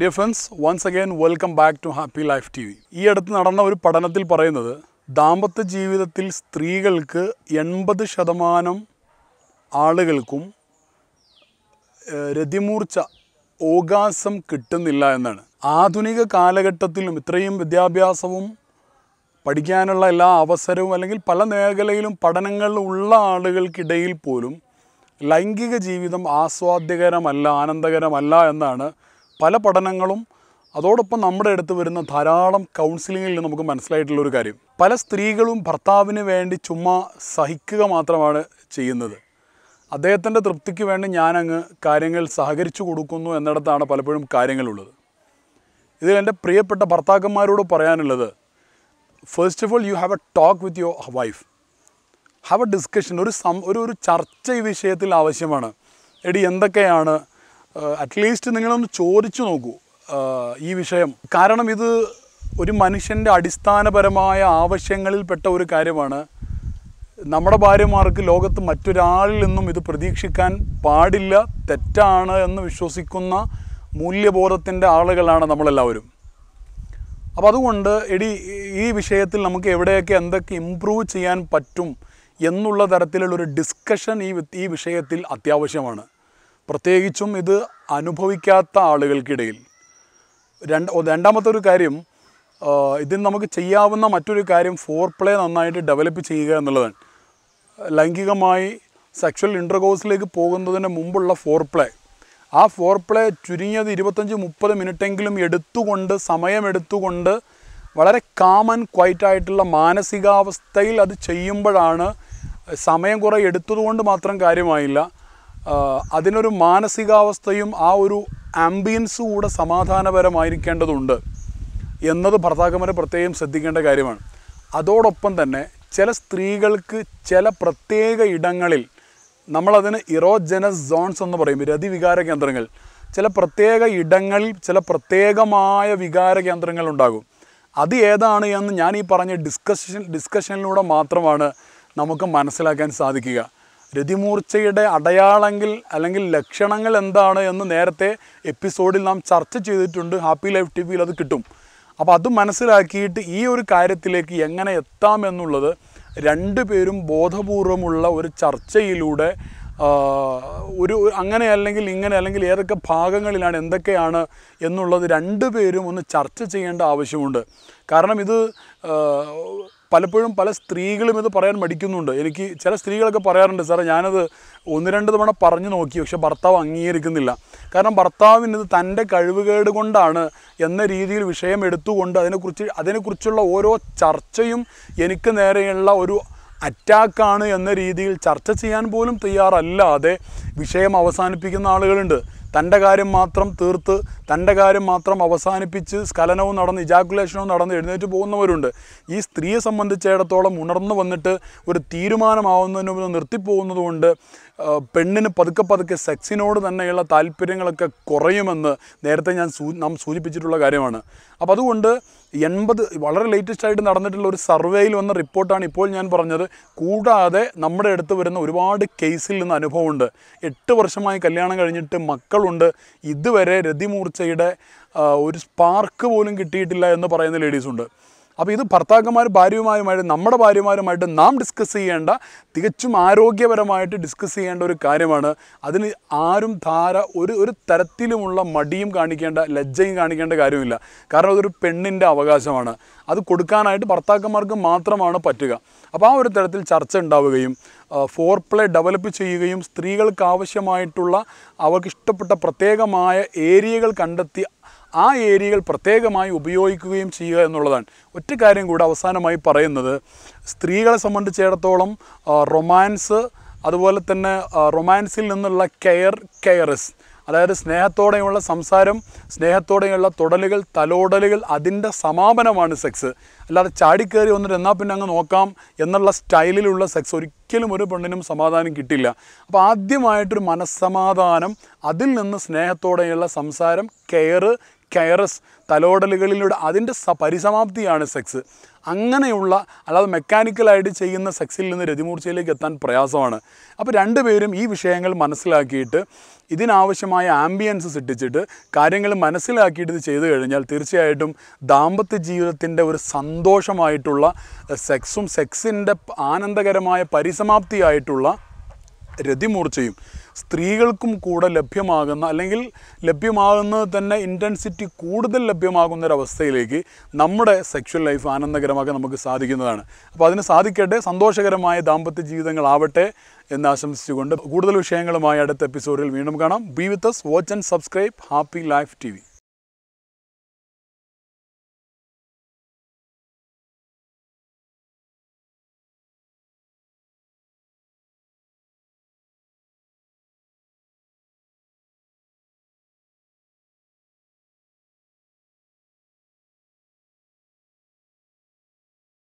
dear friends once again welcome back to happy life T V ഈ അടുത്ത് നടന്ന ഒരു പഠനത്തിൽ പറയുന്നത് ദാമ്പത്യ ജീവിതത്തിൽ സ്ത്രീകൾക്ക് എൺപത് ശതമാനം ആളുകൾക്കും രതിമൂർച്ച ഓഗാസം കിട്ടുന്നില്ല എന്നാണ് ആധുനിക കാലഘട്ടത്തിലും ഇത്രയും വിദ്യാഭ്യാസവും പഠിക്കാനുള്ള എല്ലാ അവസരവും അല്ലെങ്കിൽ പല മേഖലയിലും ഉള്ള ആളുകൾക്കിടയിൽ പോലും ലൈംഗിക ജീവിതം ആസ്വാദ്യകരമല്ല ആനന്ദകരമല്ല എന്നാണ് പല പഠനങ്ങളും അതോടൊപ്പം നമ്മുടെ അടുത്ത് വരുന്ന ധാരാളം കൗൺസിലിങ്ങിൽ നമുക്ക് മനസ്സിലായിട്ടുള്ള ഒരു കാര്യം പല സ്ത്രീകളും ഭർത്താവിന് വേണ്ടി ചുമ്മാ സഹിക്കുക മാത്രമാണ് ചെയ്യുന്നത് അദ്ദേഹത്തിൻ്റെ തൃപ്തിക്ക് വേണ്ടി ഞാനങ്ങ് കാര്യങ്ങൾ സഹകരിച്ചു കൊടുക്കുന്നു എന്നിടത്താണ് പലപ്പോഴും കാര്യങ്ങളുള്ളത് ഇതിൽ എൻ്റെ പ്രിയപ്പെട്ട ഭർത്താക്കന്മാരോട് പറയാനുള്ളത് first of all you have a talk with your wife have a discussion ഒരു സം ഒരു ഒരു ചർച്ച ഈ വിഷയത്തിൽ ആവശ്യമാണ് എടി എന്തൊക്കെയാണ് അറ്റ്ലീസ്റ്റ് നിങ്ങളൊന്ന് ചോദിച്ചു നോക്കൂ ഈ വിഷയം കാരണം ഇത് ഒരു മനുഷ്യൻ്റെ അടിസ്ഥാനപരമായ ആവശ്യങ്ങളിൽപ്പെട്ട ഒരു കാര്യമാണ് നമ്മുടെ ഭാര്യമാർക്ക് ലോകത്ത് മറ്റൊരാളിൽ നിന്നും ഇത് പ്രതീക്ഷിക്കാൻ പാടില്ല തെറ്റാണ് എന്ന് വിശ്വസിക്കുന്ന മൂല്യബോധത്തിൻ്റെ ആളുകളാണ് നമ്മളെല്ലാവരും അപ്പോൾ അതുകൊണ്ട് എടി ഈ വിഷയത്തിൽ നമുക്ക് എവിടെയൊക്കെ എന്തൊക്കെ ഇമ്പ്രൂവ് ചെയ്യാൻ പറ്റും എന്നുള്ള തരത്തിലുള്ളൊരു ഡിസ്കഷൻ ഈ ഈ വിഷയത്തിൽ അത്യാവശ്യമാണ് പ്രത്യേകിച്ചും ഇത് അനുഭവിക്കാത്ത ആളുകൾക്കിടയിൽ രണ്ട് രണ്ടാമത്തെ ഒരു കാര്യം ഇതിന് നമുക്ക് ചെയ്യാവുന്ന മറ്റൊരു കാര്യം ഫോർ പ്ലേ നന്നായിട്ട് ഡെവലപ്പ് ചെയ്യുക എന്നുള്ളതാണ് ലൈംഗികമായി സെക്ഷൽ ഇൻ്റർകോഴ്സിലേക്ക് പോകുന്നതിന് മുമ്പുള്ള ഫോർ പ്ലേ ആ ഫോർ പ്ലേ ചുരുങ്ങിയത് ഇരുപത്തഞ്ച് മുപ്പത് മിനിറ്റെങ്കിലും എടുത്തുകൊണ്ട് സമയമെടുത്തുകൊണ്ട് വളരെ കാമൻ ക്വൈറ്റായിട്ടുള്ള ആയിട്ടുള്ള മാനസികാവസ്ഥയിൽ അത് ചെയ്യുമ്പോഴാണ് സമയം കുറേ എടുത്തതുകൊണ്ട് മാത്രം കാര്യമായില്ല അതിനൊരു മാനസികാവസ്ഥയും ആ ഒരു ആംബിയൻസും കൂടെ സമാധാനപരമായിരിക്കേണ്ടതുണ്ട് എന്നത് ഭർത്താക്കന്മാരെ പ്രത്യേകം ശ്രദ്ധിക്കേണ്ട കാര്യമാണ് അതോടൊപ്പം തന്നെ ചില സ്ത്രീകൾക്ക് ചില പ്രത്യേക ഇടങ്ങളിൽ നമ്മളതിന് ഇറോജനസ് സോൺസ് എന്ന് പറയും രതിവികാര കേന്ദ്രങ്ങൾ ചില പ്രത്യേക ഇടങ്ങളിൽ ചില പ്രത്യേകമായ വികാര കേന്ദ്രങ്ങൾ ഉണ്ടാകും അത് ഏതാണ് എന്ന് ഞാൻ ഈ പറഞ്ഞ ഡിസ്കഷൻ ഡിസ്കഷനിലൂടെ മാത്രമാണ് നമുക്ക് മനസ്സിലാക്കാൻ സാധിക്കുക രതിമൂർച്ചയുടെ അടയാളങ്ങൾ അല്ലെങ്കിൽ ലക്ഷണങ്ങൾ എന്താണ് എന്ന് നേരത്തെ എപ്പിസോഡിൽ നാം ചർച്ച ചെയ്തിട്ടുണ്ട് ഹാപ്പി ലൈഫ് ടി വിയിൽ അത് കിട്ടും അപ്പോൾ അത് മനസ്സിലാക്കിയിട്ട് ഈ ഒരു കാര്യത്തിലേക്ക് എങ്ങനെ എത്താമെന്നുള്ളത് രണ്ടു പേരും ബോധപൂർവമുള്ള ഒരു ചർച്ചയിലൂടെ ഒരു അങ്ങനെ അല്ലെങ്കിൽ ഇങ്ങനെ അല്ലെങ്കിൽ ഏതൊക്കെ ഭാഗങ്ങളിലാണ് എന്തൊക്കെയാണ് എന്നുള്ളത് രണ്ടു പേരും ഒന്ന് ചർച്ച ചെയ്യേണ്ട ആവശ്യമുണ്ട് കാരണം ഇത് പലപ്പോഴും പല സ്ത്രീകളും ഇത് പറയാൻ മടിക്കുന്നുണ്ട് എനിക്ക് ചില സ്ത്രീകളൊക്കെ പറയാറുണ്ട് സാറേ ഞാനത് ഒന്ന് രണ്ട് തവണ പറഞ്ഞു നോക്കി പക്ഷെ ഭർത്താവ് അംഗീകരിക്കുന്നില്ല കാരണം ഭർത്താവിന് ഇത് തൻ്റെ കഴിവുകേട് കൊണ്ടാണ് എന്ന രീതിയിൽ വിഷയം എടുത്തുകൊണ്ട് അതിനെക്കുറിച്ച് അതിനെക്കുറിച്ചുള്ള ഓരോ ചർച്ചയും എനിക്ക് നേരെയുള്ള ഒരു അറ്റാക്കാണ് എന്ന രീതിയിൽ ചർച്ച ചെയ്യാൻ പോലും തയ്യാറല്ലാതെ വിഷയം അവസാനിപ്പിക്കുന്ന ആളുകളുണ്ട് തൻ്റെ കാര്യം മാത്രം തീർത്ത് തൻ്റെ കാര്യം മാത്രം അവസാനിപ്പിച്ച് സ്കലനവും നടന്ന് ഇജാക്കുലേഷനും നടന്ന് എഴുന്നേറ്റ് പോകുന്നവരുണ്ട് ഈ സ്ത്രീയെ സംബന്ധിച്ചിടത്തോളം ഉണർന്നു വന്നിട്ട് ഒരു തീരുമാനമാവുന്നതിന് മുമ്പ് നിർത്തിപ്പോകുന്നതുകൊണ്ട് പെണ്ണിന് പതുക്കെ പതുക്കെ സെക്സിനോട് തന്നെയുള്ള താല്പര്യങ്ങളൊക്കെ കുറയുമെന്ന് നേരത്തെ ഞാൻ സൂ നാം സൂചിപ്പിച്ചിട്ടുള്ള കാര്യമാണ് അപ്പോൾ അതുകൊണ്ട് എൺപത് വളരെ ലേറ്റസ്റ്റ് ആയിട്ട് നടന്നിട്ടുള്ള ഒരു സർവേയിൽ വന്ന റിപ്പോർട്ടാണ് ഇപ്പോൾ ഞാൻ പറഞ്ഞത് കൂടാതെ നമ്മുടെ അടുത്ത് വരുന്ന ഒരുപാട് കേസിൽ നിന്ന് അനുഭവമുണ്ട് എട്ട് വർഷമായി കല്യാണം കഴിഞ്ഞിട്ട് മക്കൾ ഉണ്ട് ഇതുവരെ രതിമൂർച്ചയുടെ ഒരു സ്പാർക്ക് പോലും കിട്ടിയിട്ടില്ല എന്ന് പറയുന്ന ലേഡീസുണ്ട് അപ്പോൾ ഇത് ഭർത്താക്കന്മാരും ഭാര്യമാരുമായിട്ട് നമ്മുടെ ഭാര്യമാരുമായിട്ട് നാം ഡിസ്കസ് ചെയ്യേണ്ട തികച്ചും ആരോഗ്യപരമായിട്ട് ഡിസ്കസ് ചെയ്യേണ്ട ഒരു കാര്യമാണ് അതിന് ആരും ധാര ഒരു ഒരു തരത്തിലുമുള്ള മടിയും കാണിക്കേണ്ട ലജ്ജയും കാണിക്കേണ്ട കാര്യമില്ല കാരണം അതൊരു പെണ്ണിൻ്റെ അവകാശമാണ് അത് കൊടുക്കാനായിട്ട് ഭർത്താക്കന്മാർക്ക് മാത്രമാണ് പറ്റുക അപ്പോൾ ആ ഒരു തരത്തിൽ ചർച്ച ഉണ്ടാവുകയും ഫോർ പ്ലേ ഡെവലപ്പ് ചെയ്യുകയും സ്ത്രീകൾക്ക് ആവശ്യമായിട്ടുള്ള അവർക്ക് ഇഷ്ടപ്പെട്ട പ്രത്യേകമായ ഏരിയകൾ കണ്ടെത്തി ആ ഏരിയകൾ പ്രത്യേകമായി ഉപയോഗിക്കുകയും ചെയ്യുക എന്നുള്ളതാണ് ഒറ്റ കാര്യം കൂടെ അവസാനമായി പറയുന്നത് സ്ത്രീകളെ സംബന്ധിച്ചിടത്തോളം റൊമാൻസ് അതുപോലെ തന്നെ റൊമാൻസിൽ നിന്നുള്ള കെയർ കെയറസ് അതായത് സ്നേഹത്തോടെയുള്ള സംസാരം സ്നേഹത്തോടെയുള്ള തൊടലുകൾ തലോടലുകൾ അതിൻ്റെ സമാപനമാണ് സെക്സ് അല്ലാതെ ചാടിക്കയറി വന്നിട്ട് എന്നാൽ പിന്നെ അങ്ങ് നോക്കാം എന്നുള്ള സ്റ്റൈലിലുള്ള സെക്സ് ഒരിക്കലും ഒരു പെണ്ണിനും സമാധാനം കിട്ടില്ല അപ്പോൾ ആദ്യമായിട്ടൊരു മനസ്സമാധാനം അതിൽ നിന്ന് സ്നേഹത്തോടെയുള്ള സംസാരം കെയർ കെയറസ് തലോടലുകളിലൂടെ അതിൻ്റെ പരിസമാപ്തിയാണ് സെക്സ് അങ്ങനെയുള്ള അല്ലാതെ മെക്കാനിക്കലായിട്ട് ചെയ്യുന്ന സെക്സിൽ നിന്ന് രതിമൂർച്ചയിലേക്ക് എത്താൻ പ്രയാസമാണ് അപ്പോൾ രണ്ടുപേരും ഈ വിഷയങ്ങൾ മനസ്സിലാക്കിയിട്ട് ഇതിനാവശ്യമായ ആംബിയൻസ് സിട്ടിച്ചിട്ട് കാര്യങ്ങൾ മനസ്സിലാക്കിയിട്ട് ഇത് ചെയ്തു കഴിഞ്ഞാൽ തീർച്ചയായിട്ടും ദാമ്പത്യ ജീവിതത്തിൻ്റെ ഒരു സന്തോഷമായിട്ടുള്ള സെക്സും സെക്സിൻ്റെ ആനന്ദകരമായ പരിസമാപ്തിയായിട്ടുള്ള രതിമൂർച്ചയും സ്ത്രീകൾക്കും കൂടെ ലഭ്യമാകുന്ന അല്ലെങ്കിൽ ലഭ്യമാകുന്നത് തന്നെ ഇൻറ്റൻസിറ്റി കൂടുതൽ ലഭ്യമാകുന്ന നമ്മുടെ സെക്ഷൽ ലൈഫ് ആനന്ദകരമാക്കാൻ നമുക്ക് സാധിക്കുന്നതാണ് അപ്പോൾ അതിന് സാധിക്കട്ടെ സന്തോഷകരമായ ദാമ്പത്യ ജീവിതങ്ങളാവട്ടെ എന്ന് ആശംസിച്ചുകൊണ്ട് കൂടുതൽ വിഷയങ്ങളുമായി അടുത്ത എപ്പിസോഡിൽ വീണ്ടും കാണാം be with us watch and subscribe happy life T